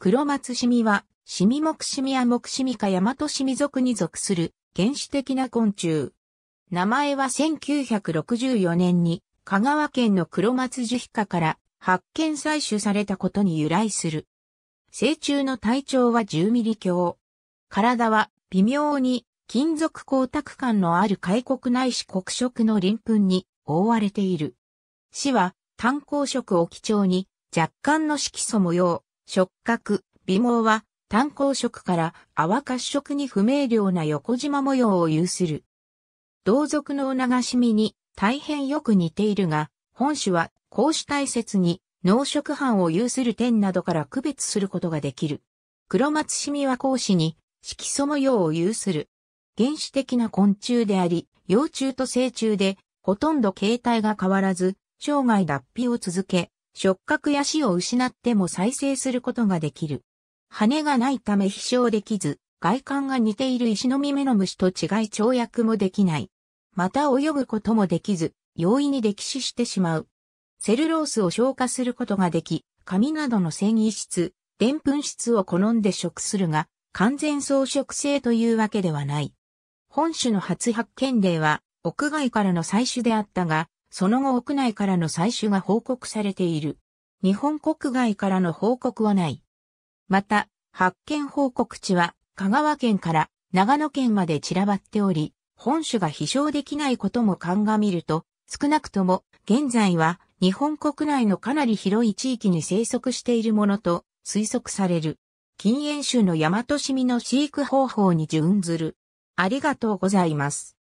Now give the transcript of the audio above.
黒松シミは、シミ目シミや木シミかヤマトシミ族に属する原始的な昆虫。名前は1964年に香川県の黒松樹皮科から発見採取されたことに由来する。成虫の体長は10ミリ強。体は微妙に金属光沢感のある開国内視黒色の鱗粉に覆われている。死は炭鉱色を基調に若干の色素模様。触覚、微毛は単行色から泡褐色に不明瞭な横縞模様を有する。同族の流し身に大変よく似ているが、本種はこうしたに農食斑を有する点などから区別することができる。黒松シミは講師に色素模様を有する。原始的な昆虫であり、幼虫と成虫で、ほとんど形態が変わらず、生涯脱皮を続け、触覚や死を失っても再生することができる。羽がないため飛翔できず、外観が似ている石の実目の虫と違い跳躍もできない。また泳ぐこともできず、容易に溺死してしまう。セルロースを消化することができ、紙などの繊維質、澱粉質を好んで食するが、完全草食性というわけではない。本種の初発見例は、屋外からの採取であったが、その後屋内からの採取が報告されている。日本国外からの報告はない。また、発見報告地は香川県から長野県まで散らばっており、本種が飛翔できないことも鑑みると、少なくとも現在は日本国内のかなり広い地域に生息しているものと推測される。禁煙種の大和シミの飼育方法に準ずる。ありがとうございます。